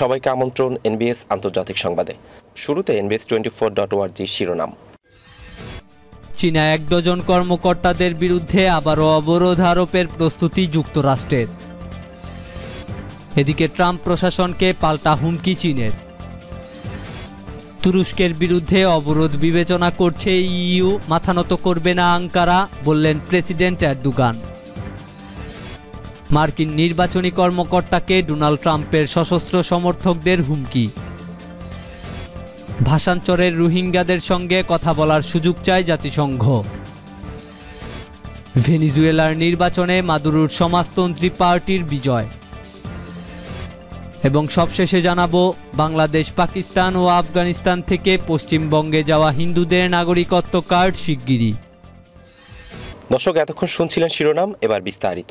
সবাইকে আমন্ত্রণ এনবিএস আন্তর্জাতিক সংবাদে শুরুতে NBS twenty four dot org শিরোনাম চীনা এক ডজন কর্মকর্তাদের বিরুদ্ধে আবারও অবরোধ আরোপের প্রস্তুতি যুক্তরাষ্ট্রের এদিকে ট্রাম্প প্রশাসনকে পাল্টা হুমকি চীনের তুরস্কের বিরুদ্ধে অবরোধ বিবেচনা করছে ইইউ মাথানত করবে না আঙ্কারা বললেন প্রেসিডেন্ট এরদুগান মার্কিন নির্বাচনী কর্মকর্তাকে ডোনাল্ড ট্রাম্পের সশস্ত্র সমর্থকদের হুমকি ভাষাঞ্চরের রোহিঙ্গাদের সঙ্গে কথা বলার সুযোগ চায় জাতিসংঘ ভেনিজুয়েলার নির্বাচনে মাদুরুর সমাজতন্ত্রী পার্টির বিজয় এবং সবশেষে জানাবো বাংলাদেশ পাকিস্তান ও আফগানিস্তান থেকে পশ্চিমবঙ্গে যাওয়া হিন্দুদের নাগরিকত্ব কার্ড শিগগিরই দর্শক এতক্ষণ শুনছিলেন শিরোনাম এবার বিস্তারিত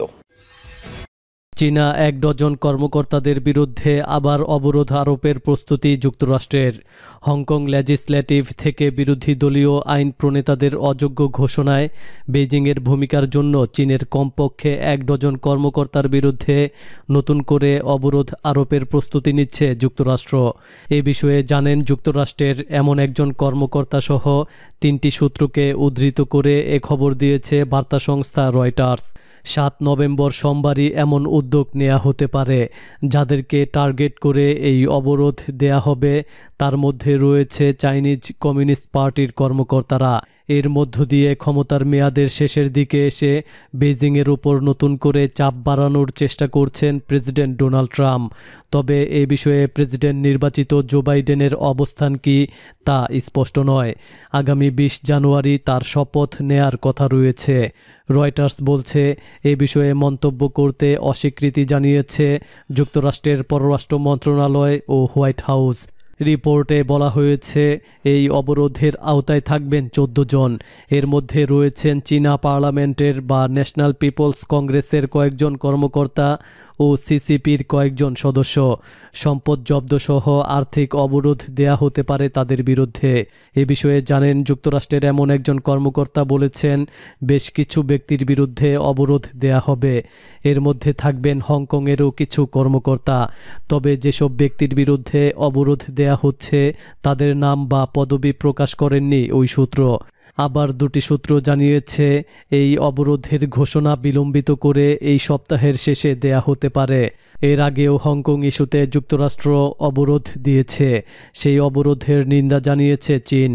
চীনা এক ডজন কর্মকর্তাদের বিরুদ্ধে আবার অবরোধ আরোপের প্রস্তুতি যুক্তরাষ্ট্রের হংকং লেজিসলেটিভ থেকে বিরোধী দলীয় আইন প্রণেতাদের অযোগ্য ঘোষণায় বেজিংয়ের ভূমিকার জন্য চীনের কমপক্ষে এক ডজন কর্মকর্তার বিরুদ্ধে নতুন করে অবরোধ আরোপের প্রস্তুতি নিচ্ছে যুক্তরাষ্ট্র এ বিষয়ে জানেন যুক্তরাষ্ট্রের এমন একজন কর্মকর্তাসহ তিনটি সূত্রকে উদ্ধৃত করে এ খবর দিয়েছে বার্তা সংস্থা রয়টার্স সাত নভেম্বর সোমবারই এমন উদ্যোগ নেওয়া হতে পারে যাদেরকে টার্গেট করে এই অবরোধ দেয়া হবে তার মধ্যে রয়েছে চাইনিজ কমিউনিস্ট পার্টির কর্মকর্তারা এর মধ্য দিয়ে ক্ষমতার মেয়াদের শেষের দিকে এসে বেজিংয়ের উপর নতুন করে চাপ বাড়ানোর চেষ্টা করছেন প্রেসিডেন্ট ডোনাল্ড ট্রাম্প তবে এ বিষয়ে প্রেসিডেন্ট নির্বাচিত জো বাইডেনের অবস্থান কি তা স্পষ্ট নয় আগামী বিশ জানুয়ারি তার শপথ নেয়ার কথা রয়েছে রয়টার্স বলছে এ বিষয়ে মন্তব্য করতে অস্বীকৃতি জানিয়েছে যুক্তরাষ্ট্রের পররাষ্ট্র মন্ত্রণালয় ও হোয়াইট হাউস রিপোর্টে বলা হয়েছে এই অবরোধের আওতায় থাকবেন চোদ্দ জন এর মধ্যে রয়েছেন চীনা পার্লামেন্টের বা ন্যাশনাল পিপলস কংগ্রেসের কয়েকজন কর্মকর্তা ও সিসিপির কয়েকজন সদস্য সম্পদ জব্দসহ আর্থিক অবরোধ দেয়া হতে পারে তাদের বিরুদ্ধে এ বিষয়ে জানেন যুক্তরাষ্ট্রের এমন একজন কর্মকর্তা বলেছেন বেশ কিছু ব্যক্তির বিরুদ্ধে অবরোধ দেয়া হবে এর মধ্যে থাকবেন হংকংয়েরও কিছু কর্মকর্তা তবে যেসব ব্যক্তির বিরুদ্ধে অবরোধ দেয়া হচ্ছে তাদের নাম বা পদবি প্রকাশ করেননি ওই সূত্র আবার দুটি সূত্র জানিয়েছে এই অবরোধের ঘোষণা বিলম্বিত করে এই সপ্তাহের শেষে দেয়া হতে পারে এর আগেও হংকং ইস্যুতে যুক্তরাষ্ট্র অবরোধ দিয়েছে সেই অবরোধের নিন্দা জানিয়েছে চীন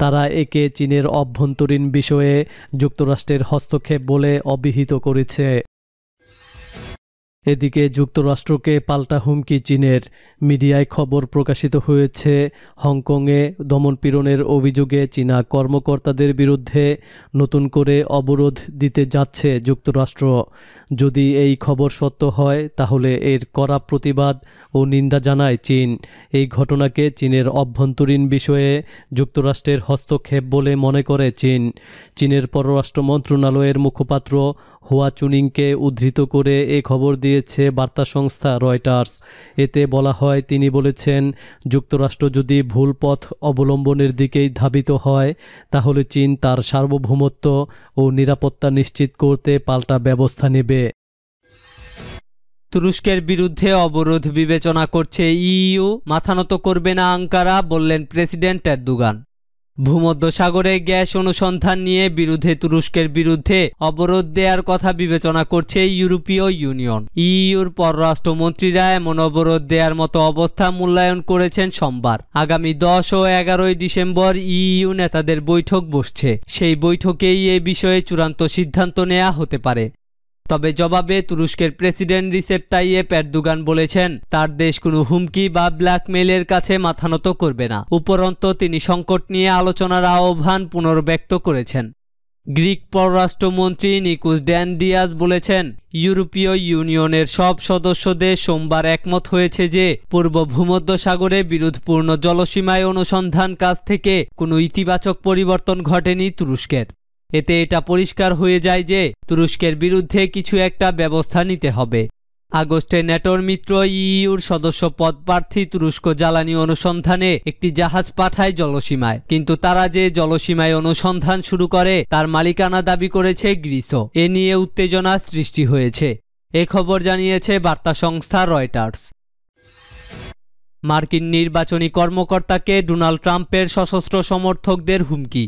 তারা একে চীনের অভ্যন্তরীণ বিষয়ে যুক্তরাষ্ট্রের হস্তক্ষেপ বলে অবিহিত করেছে এদিকে যুক্তরাষ্ট্রকে পাল্টা হুমকি চীনের মিডিয়ায় খবর প্রকাশিত হয়েছে হংকংয়ে দমনপীড়নের অভিযোগে চীনা কর্মকর্তাদের বিরুদ্ধে নতুন করে অবরোধ দিতে যাচ্ছে যুক্তরাষ্ট্র যদি এই খবর সত্য হয় তাহলে এর কড়া প্রতিবাদ ও নিন্দা জানায় চীন এই ঘটনাকে চীনের অভ্যন্তরীণ বিষয়ে যুক্তরাষ্ট্রের হস্তক্ষেপ বলে মনে করে চীন চীনের পররাষ্ট্র মন্ত্রণালয়ের মুখপাত্র হোয়া চুনিংকে উদ্ধৃত করে এ খবর দিয়েছে বার্তা সংস্থা রয়টার্স এতে বলা হয় তিনি বলেছেন যুক্তরাষ্ট্র যদি ভুল পথ অবলম্বনের দিকেই ধাবিত হয় তাহলে চীন তার সার্বভৌমত্ব ও নিরাপত্তা নিশ্চিত করতে পাল্টা ব্যবস্থা নেবে তুরস্কের বিরুদ্ধে অবরোধ বিবেচনা করছে ইইউ মাথানত করবে না আঙ্কারা বললেন প্রেসিডেন্ট এরদুগান ভূমধ্যসাগরে গ্যাস অনুসন্ধান নিয়ে বিরুদ্ধে তুরস্কের বিরুদ্ধে অবরোধ দেওয়ার কথা বিবেচনা করছে ইউরোপীয় ইউনিয়ন ইইউর পররাষ্ট্রমন্ত্রীরা এমন অবরোধ দেওয়ার মতো অবস্থা মূল্যায়ন করেছেন সোমবার আগামী দশ ও এগারোই ডিসেম্বর ইইউ নেতাদের বৈঠক বসছে সেই বৈঠকেই এ বিষয়ে চূড়ান্ত সিদ্ধান্ত নেওয়া হতে পারে তবে জবাবে তুরস্কের প্রেসিডেন্ট রিসেপ তাইয়েপ এরদুগান বলেছেন তার দেশ কোনো হুমকি বা ব্ল্যাকমেইলের কাছে মাথা নত করবে না উপরন্ত তিনি সংকট নিয়ে আলোচনার আহ্বান পুনর্ব্যক্ত করেছেন গ্রিক পররাষ্ট্রমন্ত্রী নিকুস ড্যান্ডিয়াস বলেছেন ইউরোপীয় ইউনিয়নের সব সদস্যদের সোমবার একমত হয়েছে যে পূর্ব ভূমধ্যসাগরে বিরোধপূর্ণ জলসীমায় অনুসন্ধান কাজ থেকে কোনো ইতিবাচক পরিবর্তন ঘটেনি তুরস্কের এতে এটা পরিষ্কার হয়ে যায় যে তুরস্কের বিরুদ্ধে কিছু একটা ব্যবস্থা নিতে হবে আগস্টে ন্যাটোর মিত্র ইইউর পদ প্রার্থী তুরস্ক জ্বালানি অনুসন্ধানে একটি জাহাজ পাঠায় জলসীমায় কিন্তু তারা যে জলসীমায় অনুসন্ধান শুরু করে তার মালিকানা দাবি করেছে গ্রিসও এ নিয়ে উত্তেজনা সৃষ্টি হয়েছে এ খবর জানিয়েছে বার্তা সংস্থা রয়টার্স মার্কিন নির্বাচনী কর্মকর্তাকে ডোনাল্ড ট্রাম্পের সশস্ত্র সমর্থকদের হুমকি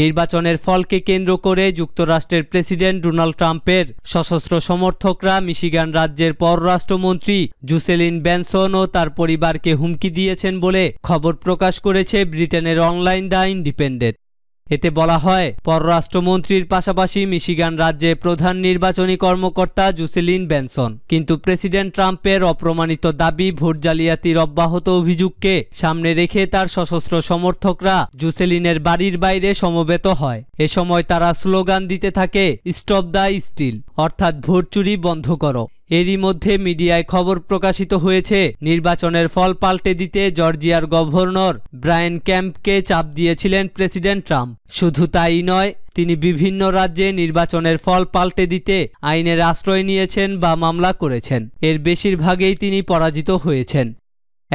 নির্বাচনের ফলকে কেন্দ্র করে যুক্তরাষ্ট্রের প্রেসিডেন্ট ডোনাল্ড ট্রাম্পের সশস্ত্র সমর্থকরা মিশিগান রাজ্যের পররাষ্ট্রমন্ত্রী জুসেলিন ব্যানসন ও তার পরিবারকে হুমকি দিয়েছেন বলে খবর প্রকাশ করেছে ব্রিটেনের অনলাইন দ্য ইন্ডিপেন্ডেন্ট এতে বলা হয় পররাষ্ট্রমন্ত্রীর পাশাপাশি মিশিগান রাজ্যে প্রধান নির্বাচনী কর্মকর্তা জুসেলিন বেনসন কিন্তু প্রেসিডেন্ট ট্রাম্পের অপ্রমাণিত দাবি ভোট জালিয়াতির অব্যাহত অভিযোগকে সামনে রেখে তার সশস্ত্র সমর্থকরা জুসেলিনের বাড়ির বাইরে সমবেত হয় এ সময় তারা স্লোগান দিতে থাকে স্টপ দ্য স্টিল অর্থাৎ ভোট চুরি বন্ধ করো এরই মধ্যে মিডিয়ায় খবর প্রকাশিত হয়েছে নির্বাচনের ফল পাল্টে দিতে জর্জিয়ার গভর্নর ব্রায়েন ক্যাম্পকে চাপ দিয়েছিলেন প্রেসিডেন্ট ট্রাম্প শুধু তাই নয় তিনি বিভিন্ন রাজ্যে নির্বাচনের ফল পাল্টে দিতে আইনের আশ্রয় নিয়েছেন বা মামলা করেছেন এর বেশিরভাগেই তিনি পরাজিত হয়েছেন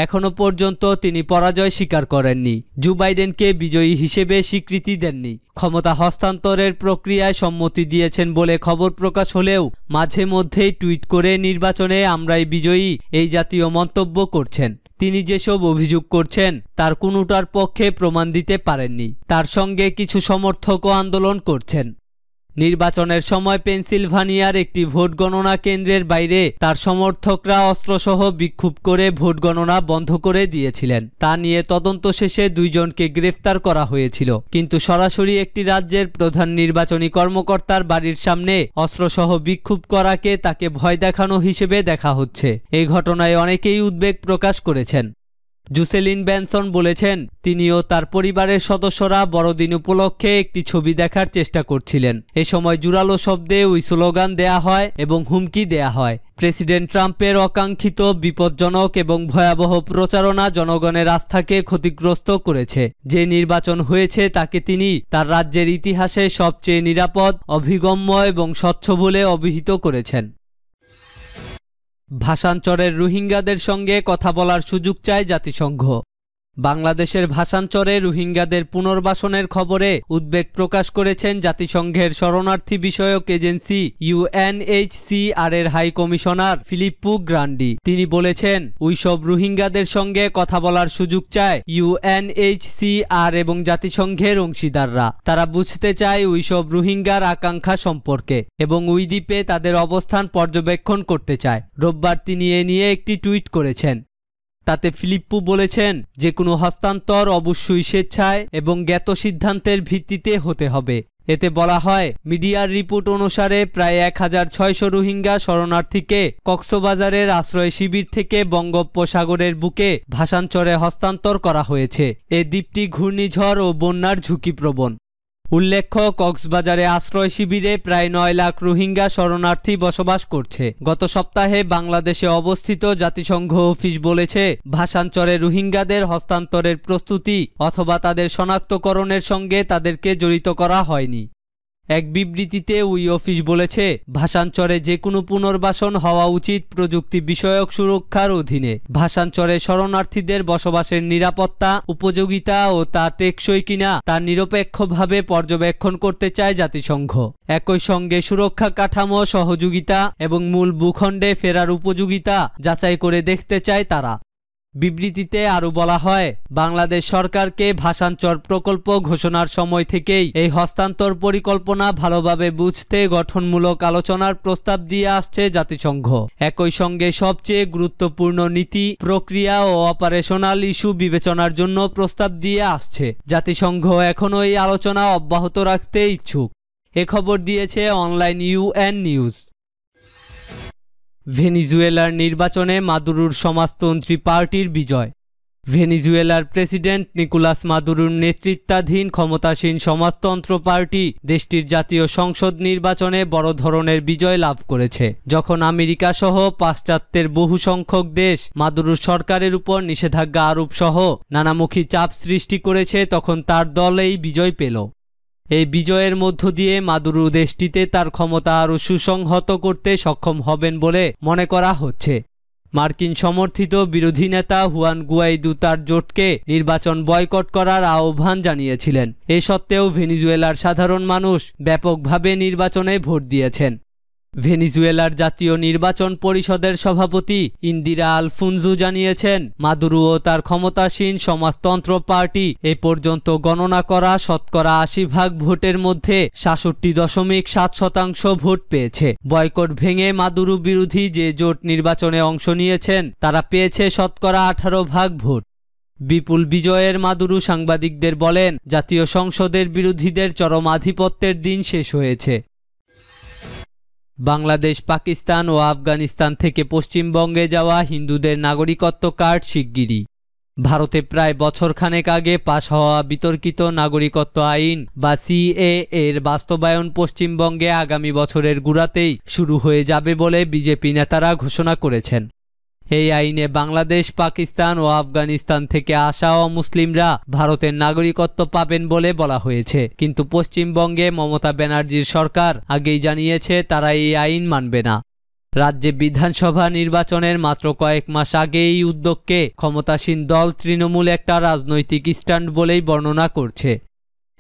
এখনও পর্যন্ত তিনি পরাজয় স্বীকার করেননি জো বাইডেনকে বিজয়ী হিসেবে স্বীকৃতি দেননি ক্ষমতা হস্তান্তরের প্রক্রিয়ায় সম্মতি দিয়েছেন বলে খবর প্রকাশ হলেও মাঝে মধ্যেই টুইট করে নির্বাচনে আমরাই বিজয়ী এই জাতীয় মন্তব্য করছেন তিনি যেসব অভিযোগ করছেন তার কোনোটার পক্ষে প্রমাণ দিতে পারেননি তার সঙ্গে কিছু সমর্থকও আন্দোলন করছেন নির্বাচনের সময় পেন্সিলভানিয়ার একটি ভোট গণনা কেন্দ্রের বাইরে তার সমর্থকরা অস্ত্রসহ বিক্ষোভ করে ভোট গণনা বন্ধ করে দিয়েছিলেন তা নিয়ে তদন্ত শেষে দুইজনকে গ্রেফতার করা হয়েছিল কিন্তু সরাসরি একটি রাজ্যের প্রধান নির্বাচনী কর্মকর্তার বাড়ির সামনে অস্ত্রসহ বিক্ষোভ করাকে তাকে ভয় দেখানো হিসেবে দেখা হচ্ছে এই ঘটনায় অনেকেই উদ্বেগ প্রকাশ করেছেন জুসেলিন ব্যানসন বলেছেন তিনি ও তার পরিবারের সদস্যরা বড়দিন উপলক্ষে একটি ছবি দেখার চেষ্টা করছিলেন এ সময় জুরালো শব্দে ওই স্লোগান দেয়া হয় এবং হুমকি দেয়া হয় প্রেসিডেন্ট ট্রাম্পের অকাঙ্ক্ষিত বিপজ্জনক এবং ভয়াবহ প্রচারণা জনগণের আস্থাকে ক্ষতিগ্রস্ত করেছে যে নির্বাচন হয়েছে তাকে তিনি তার রাজ্যের ইতিহাসে সবচেয়ে নিরাপদ অভিগম্য এবং স্বচ্ছ বলে অভিহিত করেছেন ভাষাঞ্চরের রোহিঙ্গাদের সঙ্গে কথা বলার সুযোগ চায় জাতিসংঘ বাংলাদেশের ভাষাঞ্চরে রোহিঙ্গাদের পুনর্বাসনের খবরে উদ্বেগ প্রকাশ করেছেন জাতিসংঘের শরণার্থী বিষয়ক এজেন্সি ইউএনএইচসিআর এর হাই কমিশনার ফিলিপ্পু গ্রান্ডি তিনি বলেছেন ওইসব রোহিঙ্গাদের সঙ্গে কথা বলার সুযোগ চায় ইউএনএইচসিআর এবং জাতিসংঘের অংশীদাররা তারা বুঝতে চায় ওইসব রোহিঙ্গার আকাঙ্ক্ষা সম্পর্কে এবং ওই দ্বীপে তাদের অবস্থান পর্যবেক্ষণ করতে চায় রোববার তিনি এ নিয়ে একটি টুইট করেছেন তাতে ফিলিপ্পু বলেছেন যে কোনো হস্তান্তর অবশ্যই স্বেচ্ছায় এবং জ্ঞাত সিদ্ধান্তের ভিত্তিতে হতে হবে এতে বলা হয় মিডিয়ার রিপোর্ট অনুসারে প্রায় এক হাজার ছয়শো রোহিঙ্গা শরণার্থীকে কক্সবাজারের আশ্রয় শিবির থেকে বঙ্গোপসাগরের বুকে ভাষাঞ্চরে হস্তান্তর করা হয়েছে এ দ্বীপটি ঘূর্ণিঝড় ও বন্যার ঝুঁকিপ্রবণ উল্লেখ্য কক্সবাজারে আশ্রয় শিবিরে প্রায় নয় লাখ রোহিঙ্গা শরণার্থী বসবাস করছে গত সপ্তাহে বাংলাদেশে অবস্থিত জাতিসংঘ অফিস বলেছে ভাষাঞ্চরে রোহিঙ্গাদের হস্তান্তরের প্রস্তুতি অথবা তাদের শনাক্তকরণের সঙ্গে তাদেরকে জড়িত করা হয়নি এক বিবৃতিতে ওই অফিস বলেছে ভাষাঞ্চরে যে কোনো পুনর্বাসন হওয়া উচিত প্রযুক্তি বিষয়ক সুরক্ষার অধীনে ভাষাঞ্চরে শরণার্থীদের বসবাসের নিরাপত্তা উপযোগিতা ও তা টেকসই কিনা তা নিরপেক্ষভাবে পর্যবেক্ষণ করতে চায় জাতিসংঘ একই সঙ্গে সুরক্ষা কাঠামো সহযোগিতা এবং মূল ভূখণ্ডে ফেরার উপযোগিতা যাচাই করে দেখতে চায় তারা বিবৃতিতে আরও বলা হয় বাংলাদেশ সরকারকে ভাষাঞ্চর প্রকল্প ঘোষণার সময় থেকেই এই হস্তান্তর পরিকল্পনা ভালোভাবে বুঝতে গঠনমূলক আলোচনার প্রস্তাব দিয়ে আসছে জাতিসংঘ একই সঙ্গে সবচেয়ে গুরুত্বপূর্ণ নীতি প্রক্রিয়া ও অপারেশনাল ইস্যু বিবেচনার জন্য প্রস্তাব দিয়ে আসছে জাতিসংঘ এখনও এই আলোচনা অব্যাহত রাখতে ইচ্ছুক এ খবর দিয়েছে অনলাইন ইউএন নিউজ ভেনিজুয়েলার নির্বাচনে মাদুরুর সমাজতন্ত্রী পার্টির বিজয় ভেনিজুয়েলার প্রেসিডেন্ট নিকোলাস মাদুরুর নেতৃত্বাধীন ক্ষমতাসীন সমাজতন্ত্র পার্টি দেশটির জাতীয় সংসদ নির্বাচনে বড় ধরনের বিজয় লাভ করেছে যখন আমেরিকা সহ পাশ্চাত্যের বহু সংখ্যক দেশ মাদুরুর সরকারের উপর নিষেধাজ্ঞা আরোপ সহ নানামুখী চাপ সৃষ্টি করেছে তখন তার দল এই বিজয় পেল এই বিজয়ের মধ্য দিয়ে মাদুরু দেশটিতে তার ক্ষমতা আরও সুসংহত করতে সক্ষম হবেন বলে মনে করা হচ্ছে মার্কিন সমর্থিত বিরোধী নেতা হুয়ান গুয়াইদু তার জোটকে নির্বাচন বয়কট করার আহ্বান জানিয়েছিলেন এ সত্ত্বেও ভেনিজুয়েলার সাধারণ মানুষ ব্যাপকভাবে নির্বাচনে ভোট দিয়েছেন ভেনিজুয়েলার জাতীয় নির্বাচন পরিষদের সভাপতি ইন্দিরা আলফুনজু জানিয়েছেন মাদুরু ও তার ক্ষমতাসীন সমাজতন্ত্র পার্টি এ পর্যন্ত গণনা করা শতকরা আশি ভাগ ভোটের মধ্যে সাতষট্টি দশমিক সাত শতাংশ ভোট পেয়েছে বয়কট ভেঙে মাদুরু বিরোধী যে জোট নির্বাচনে অংশ নিয়েছেন তারা পেয়েছে শতকরা আঠারো ভাগ ভোট বিপুল বিজয়ের মাদুরু সাংবাদিকদের বলেন জাতীয় সংসদের বিরোধীদের চরম আধিপত্যের দিন শেষ হয়েছে বাংলাদেশ পাকিস্তান ও আফগানিস্তান থেকে পশ্চিমবঙ্গে যাওয়া হিন্দুদের নাগরিকত্ব কার্ড শিগগিরই ভারতে প্রায় বছরখানেক আগে পাশ হওয়া বিতর্কিত নাগরিকত্ব আইন বা সিএ এর বাস্তবায়ন পশ্চিমবঙ্গে আগামী বছরের গুড়াতেই শুরু হয়ে যাবে বলে বিজেপি নেতারা ঘোষণা করেছেন এই আইনে বাংলাদেশ পাকিস্তান ও আফগানিস্তান থেকে আসা অমুসলিমরা ভারতের নাগরিকত্ব পাবেন বলে বলা হয়েছে কিন্তু পশ্চিমবঙ্গে মমতা ব্যানার্জির সরকার আগেই জানিয়েছে তারা এই আইন মানবে না রাজ্যে বিধানসভা নির্বাচনের মাত্র কয়েক মাস আগে এই উদ্যোগকে ক্ষমতাসীন দল তৃণমূল একটা রাজনৈতিক স্ট্যান্ড বলেই বর্ণনা করছে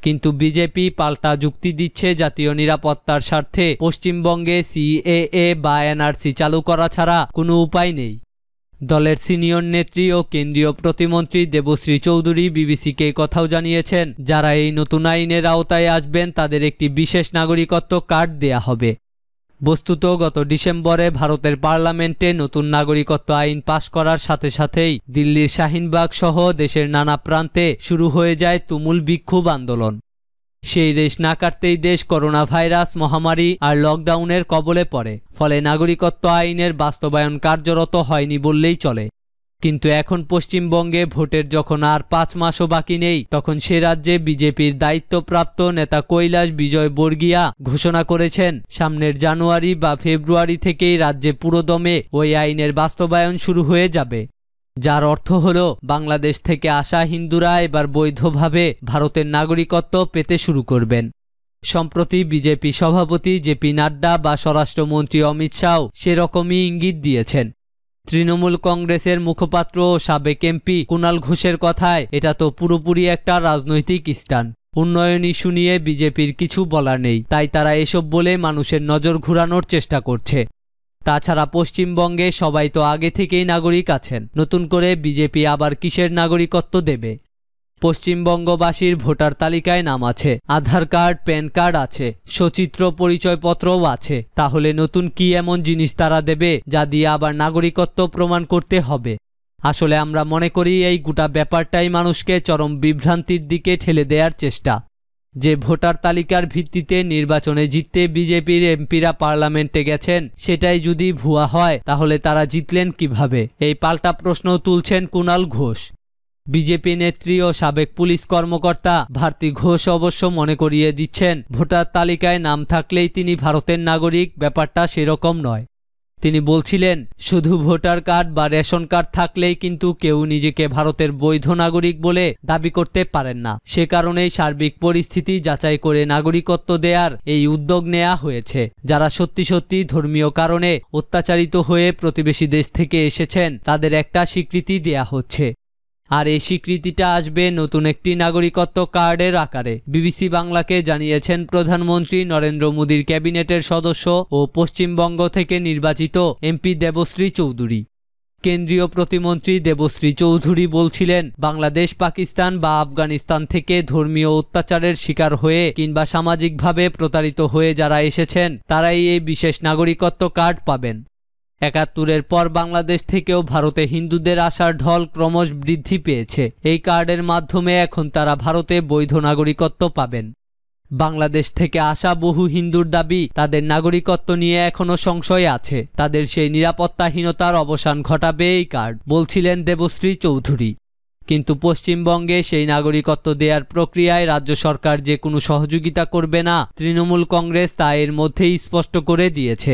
কিন্তু বিজেপি পাল্টা যুক্তি দিচ্ছে জাতীয় নিরাপত্তার স্বার্থে পশ্চিমবঙ্গে সিএএ বা এনআরসি চালু করা ছাড়া কোনো উপায় নেই দলের সিনিয়র নেত্রী ও কেন্দ্রীয় প্রতিমন্ত্রী দেবশ্রী চৌধুরী বিবিসিকে কথাও জানিয়েছেন যারা এই নতুন আইনের আওতায় আসবেন তাদের একটি বিশেষ নাগরিকত্ব কার্ড দেয়া হবে বস্তুত গত ডিসেম্বরে ভারতের পার্লামেন্টে নতুন নাগরিকত্ব আইন পাশ করার সাথে সাথেই দিল্লির শাহিনবাগ সহ দেশের নানা প্রান্তে শুরু হয়ে যায় তুমুল বিক্ষোভ আন্দোলন সেই রেশ না কাটতেই দেশ করোনা ভাইরাস মহামারী আর লকডাউনের কবলে পড়ে ফলে নাগরিকত্ব আইনের বাস্তবায়ন কার্যরত হয়নি বললেই চলে কিন্তু এখন পশ্চিমবঙ্গে ভোটের যখন আর পাঁচ মাসও বাকি নেই তখন সে রাজ্যে বিজেপির দায়িত্বপ্রাপ্ত নেতা কৈলাস বিজয় বর্গিয়া ঘোষণা করেছেন সামনের জানুয়ারি বা ফেব্রুয়ারি থেকেই রাজ্যে পুরোদমে ওই আইনের বাস্তবায়ন শুরু হয়ে যাবে যার অর্থ হল বাংলাদেশ থেকে আসা হিন্দুরা এবার বৈধভাবে ভারতের নাগরিকত্ব পেতে শুরু করবেন সম্প্রতি বিজেপি সভাপতি জেপি নাড্ডা বা স্বরাষ্ট্রমন্ত্রী অমিত শাহ সেরকমই ইঙ্গিত দিয়েছেন তৃণমূল কংগ্রেসের মুখপাত্র ও সাবেক এমপি কুণাল ঘোষের কথায় এটা তো পুরোপুরি একটা রাজনৈতিক স্টান উন্নয়ন ইস্যু নিয়ে বিজেপির কিছু বলার নেই তাই তারা এসব বলে মানুষের নজর ঘুরানোর চেষ্টা করছে তাছাড়া পশ্চিমবঙ্গে সবাই তো আগে থেকেই নাগরিক আছেন নতুন করে বিজেপি আবার কিসের নাগরিকত্ব দেবে পশ্চিমবঙ্গবাসীর ভোটার তালিকায় নাম আছে আধার কার্ড প্যান কার্ড আছে সচিত্র পরিচয়পত্রও আছে তাহলে নতুন কি এমন জিনিস তারা দেবে যা দিয়ে আবার নাগরিকত্ব প্রমাণ করতে হবে আসলে আমরা মনে করি এই গোটা ব্যাপারটাই মানুষকে চরম বিভ্রান্তির দিকে ঠেলে দেওয়ার চেষ্টা যে ভোটার তালিকার ভিত্তিতে নির্বাচনে জিততে বিজেপির এমপিরা পার্লামেন্টে গেছেন সেটাই যদি ভুয়া হয় তাহলে তারা জিতলেন কিভাবে এই পাল্টা প্রশ্ন তুলছেন কুণাল ঘোষ বিজেপি নেত্রী ও সাবেক পুলিশ কর্মকর্তা ভারতী ঘোষ অবশ্য মনে করিয়ে দিচ্ছেন ভোটার তালিকায় নাম থাকলেই তিনি ভারতের নাগরিক ব্যাপারটা সেরকম নয় তিনি বলছিলেন শুধু ভোটার কার্ড বা রেশন কার্ড থাকলেই কিন্তু কেউ নিজেকে ভারতের বৈধ নাগরিক বলে দাবি করতে পারেন না সে কারণেই সার্বিক পরিস্থিতি যাচাই করে নাগরিকত্ব দেয়ার এই উদ্যোগ নেয়া হয়েছে যারা সত্যি সত্যি ধর্মীয় কারণে অত্যাচারিত হয়ে প্রতিবেশী দেশ থেকে এসেছেন তাদের একটা স্বীকৃতি দেয়া হচ্ছে আর এই স্বীকৃতিটা আসবে নতুন একটি নাগরিকত্ব কার্ডের আকারে বিবিসি বাংলাকে জানিয়েছেন প্রধানমন্ত্রী নরেন্দ্র মোদীর ক্যাবিনেটের সদস্য ও পশ্চিমবঙ্গ থেকে নির্বাচিত এমপি দেবশ্রী চৌধুরী কেন্দ্রীয় প্রতিমন্ত্রী দেবশ্রী চৌধুরী বলছিলেন বাংলাদেশ পাকিস্তান বা আফগানিস্তান থেকে ধর্মীয় অত্যাচারের শিকার হয়ে কিংবা সামাজিকভাবে প্রতারিত হয়ে যারা এসেছেন তারাই এই বিশেষ নাগরিকত্ব কার্ড পাবেন একাত্তরের পর বাংলাদেশ থেকেও ভারতে হিন্দুদের আসার ঢল ক্রমশ বৃদ্ধি পেয়েছে এই কার্ডের মাধ্যমে এখন তারা ভারতে বৈধ নাগরিকত্ব পাবেন বাংলাদেশ থেকে আসা বহু হিন্দুর দাবি তাদের নাগরিকত্ব নিয়ে এখনও সংশয় আছে তাদের সেই নিরাপত্তাহীনতার অবসান ঘটাবে এই কার্ড বলছিলেন দেবশ্রী চৌধুরী কিন্তু পশ্চিমবঙ্গে সেই নাগরিকত্ব দেওয়ার প্রক্রিয়ায় রাজ্য সরকার যে কোনো সহযোগিতা করবে না তৃণমূল কংগ্রেস তা এর মধ্যেই স্পষ্ট করে দিয়েছে